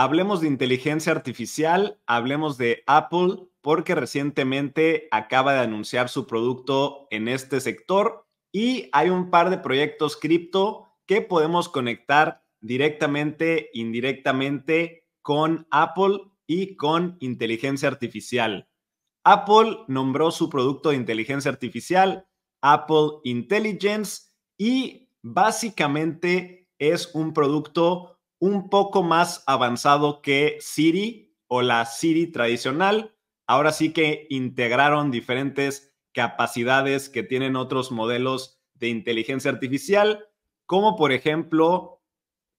hablemos de inteligencia artificial, hablemos de Apple, porque recientemente acaba de anunciar su producto en este sector y hay un par de proyectos cripto que podemos conectar directamente, indirectamente con Apple y con inteligencia artificial. Apple nombró su producto de inteligencia artificial Apple Intelligence y básicamente es un producto un poco más avanzado que Siri o la Siri tradicional. Ahora sí que integraron diferentes capacidades que tienen otros modelos de inteligencia artificial, como por ejemplo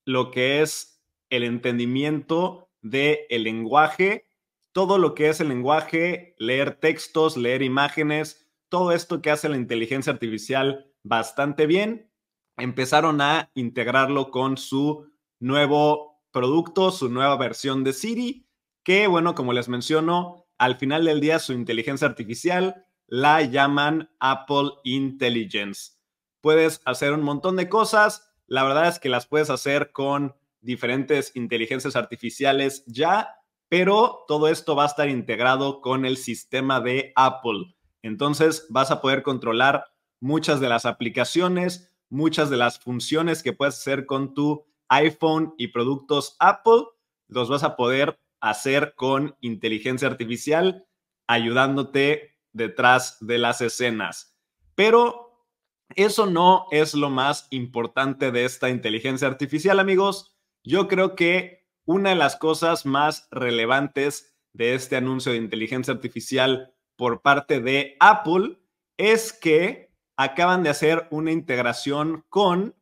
lo que es el entendimiento del lenguaje, todo lo que es el lenguaje, leer textos, leer imágenes, todo esto que hace la inteligencia artificial bastante bien, empezaron a integrarlo con su nuevo producto, su nueva versión de Siri, que bueno, como les menciono, al final del día su inteligencia artificial la llaman Apple Intelligence. Puedes hacer un montón de cosas, la verdad es que las puedes hacer con diferentes inteligencias artificiales ya, pero todo esto va a estar integrado con el sistema de Apple. Entonces vas a poder controlar muchas de las aplicaciones, muchas de las funciones que puedes hacer con tu iPhone y productos Apple, los vas a poder hacer con inteligencia artificial ayudándote detrás de las escenas. Pero eso no es lo más importante de esta inteligencia artificial, amigos. Yo creo que una de las cosas más relevantes de este anuncio de inteligencia artificial por parte de Apple es que acaban de hacer una integración con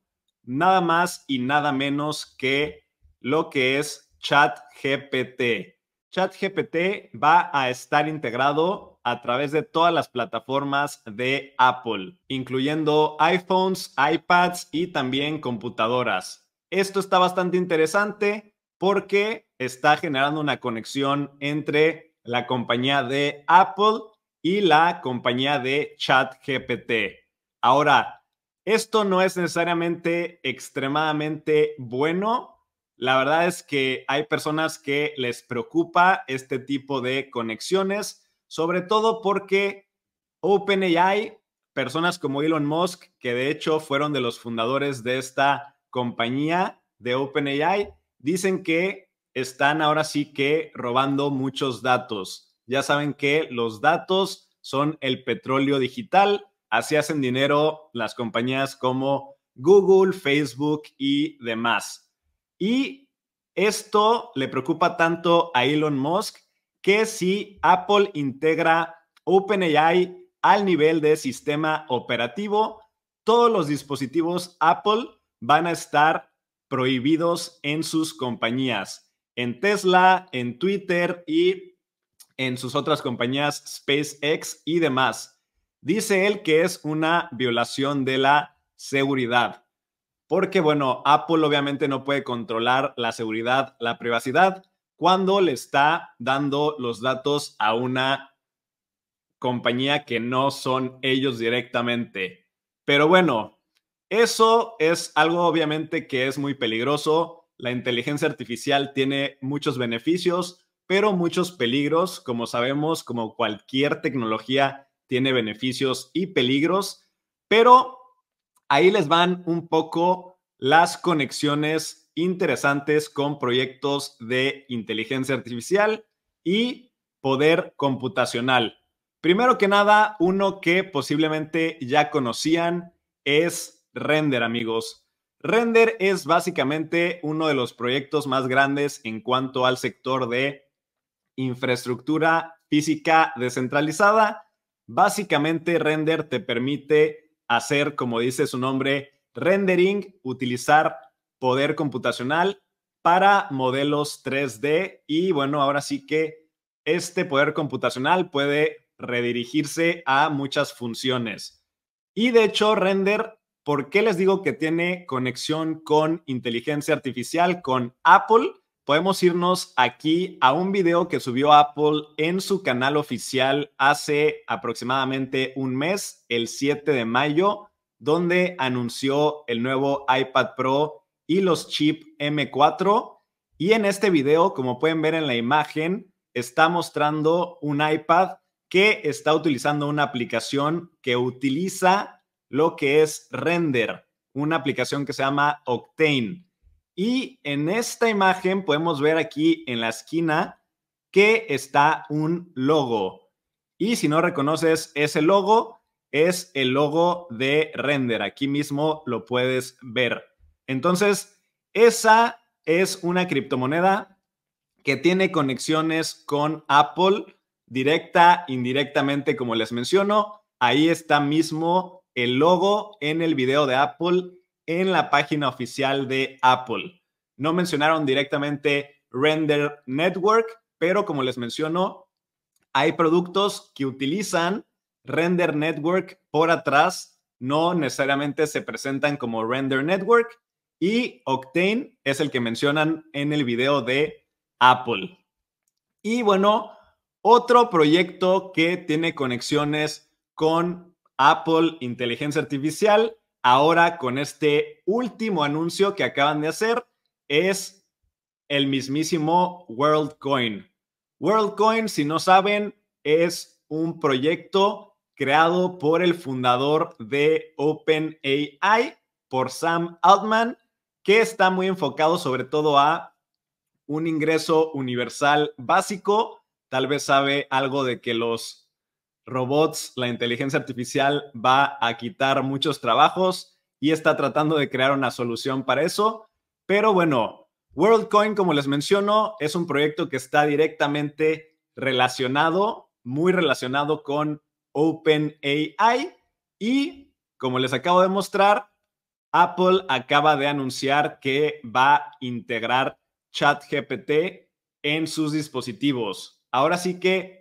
nada más y nada menos que lo que es ChatGPT. ChatGPT va a estar integrado a través de todas las plataformas de Apple, incluyendo iPhones, iPads y también computadoras. Esto está bastante interesante porque está generando una conexión entre la compañía de Apple y la compañía de ChatGPT. Ahora, esto no es necesariamente extremadamente bueno. La verdad es que hay personas que les preocupa este tipo de conexiones, sobre todo porque OpenAI, personas como Elon Musk, que de hecho fueron de los fundadores de esta compañía de OpenAI, dicen que están ahora sí que robando muchos datos. Ya saben que los datos son el petróleo digital, Así hacen dinero las compañías como Google, Facebook y demás. Y esto le preocupa tanto a Elon Musk que si Apple integra OpenAI al nivel de sistema operativo, todos los dispositivos Apple van a estar prohibidos en sus compañías, en Tesla, en Twitter y en sus otras compañías SpaceX y demás. Dice él que es una violación de la seguridad, porque bueno, Apple obviamente no puede controlar la seguridad, la privacidad, cuando le está dando los datos a una compañía que no son ellos directamente. Pero bueno, eso es algo obviamente que es muy peligroso. La inteligencia artificial tiene muchos beneficios, pero muchos peligros, como sabemos, como cualquier tecnología tiene beneficios y peligros, pero ahí les van un poco las conexiones interesantes con proyectos de inteligencia artificial y poder computacional. Primero que nada, uno que posiblemente ya conocían es Render, amigos. Render es básicamente uno de los proyectos más grandes en cuanto al sector de infraestructura física descentralizada Básicamente, Render te permite hacer, como dice su nombre, rendering, utilizar poder computacional para modelos 3D y bueno, ahora sí que este poder computacional puede redirigirse a muchas funciones. Y de hecho, Render, ¿por qué les digo que tiene conexión con inteligencia artificial, con Apple? podemos irnos aquí a un video que subió Apple en su canal oficial hace aproximadamente un mes, el 7 de mayo, donde anunció el nuevo iPad Pro y los chip M4. Y en este video, como pueden ver en la imagen, está mostrando un iPad que está utilizando una aplicación que utiliza lo que es Render, una aplicación que se llama Octane. Y en esta imagen podemos ver aquí en la esquina que está un logo. Y si no reconoces ese logo, es el logo de Render. Aquí mismo lo puedes ver. Entonces, esa es una criptomoneda que tiene conexiones con Apple directa, indirectamente, como les menciono. Ahí está mismo el logo en el video de Apple en la página oficial de Apple. No mencionaron directamente Render Network, pero como les menciono, hay productos que utilizan Render Network por atrás, no necesariamente se presentan como Render Network y Octane es el que mencionan en el video de Apple. Y bueno, otro proyecto que tiene conexiones con Apple Inteligencia Artificial ahora con este último anuncio que acaban de hacer es el mismísimo WorldCoin. WorldCoin, si no saben, es un proyecto creado por el fundador de OpenAI, por Sam Altman, que está muy enfocado sobre todo a un ingreso universal básico. Tal vez sabe algo de que los robots, la inteligencia artificial va a quitar muchos trabajos y está tratando de crear una solución para eso. Pero bueno, WorldCoin, como les menciono, es un proyecto que está directamente relacionado, muy relacionado con OpenAI y, como les acabo de mostrar, Apple acaba de anunciar que va a integrar ChatGPT en sus dispositivos. Ahora sí que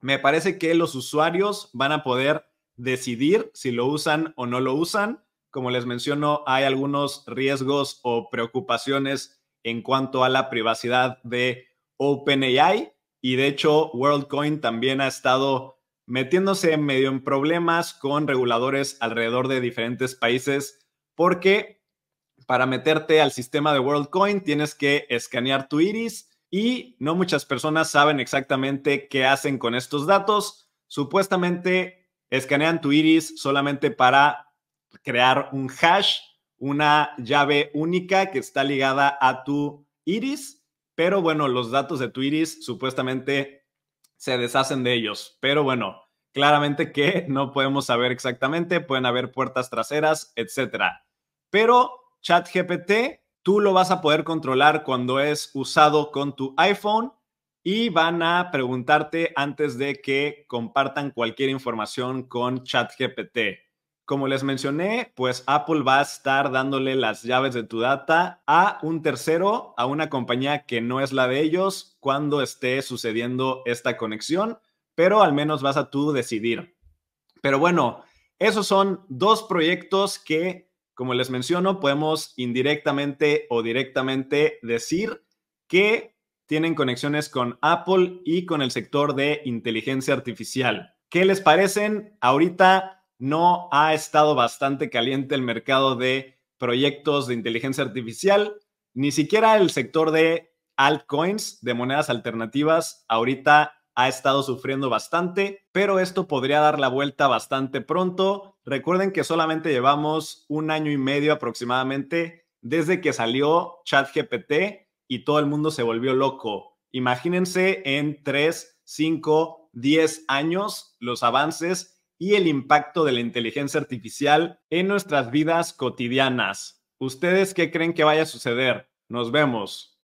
me parece que los usuarios van a poder decidir si lo usan o no lo usan. Como les menciono, hay algunos riesgos o preocupaciones en cuanto a la privacidad de OpenAI y de hecho WorldCoin también ha estado metiéndose medio en problemas con reguladores alrededor de diferentes países porque para meterte al sistema de WorldCoin tienes que escanear tu iris y no muchas personas saben exactamente qué hacen con estos datos. Supuestamente escanean tu iris solamente para crear un hash, una llave única que está ligada a tu iris, pero bueno, los datos de tu iris supuestamente se deshacen de ellos, pero bueno, claramente que no podemos saber exactamente, pueden haber puertas traseras, etcétera. Pero ChatGPT Tú lo vas a poder controlar cuando es usado con tu iPhone y van a preguntarte antes de que compartan cualquier información con ChatGPT. Como les mencioné, pues Apple va a estar dándole las llaves de tu data a un tercero, a una compañía que no es la de ellos, cuando esté sucediendo esta conexión, pero al menos vas a tú decidir. Pero bueno, esos son dos proyectos que como les menciono, podemos indirectamente o directamente decir que tienen conexiones con Apple y con el sector de inteligencia artificial. ¿Qué les parecen? Ahorita no ha estado bastante caliente el mercado de proyectos de inteligencia artificial, ni siquiera el sector de altcoins, de monedas alternativas, ahorita ha estado sufriendo bastante, pero esto podría dar la vuelta bastante pronto. Recuerden que solamente llevamos un año y medio aproximadamente desde que salió ChatGPT y todo el mundo se volvió loco. Imagínense en 3, 5, 10 años los avances y el impacto de la inteligencia artificial en nuestras vidas cotidianas. ¿Ustedes qué creen que vaya a suceder? Nos vemos.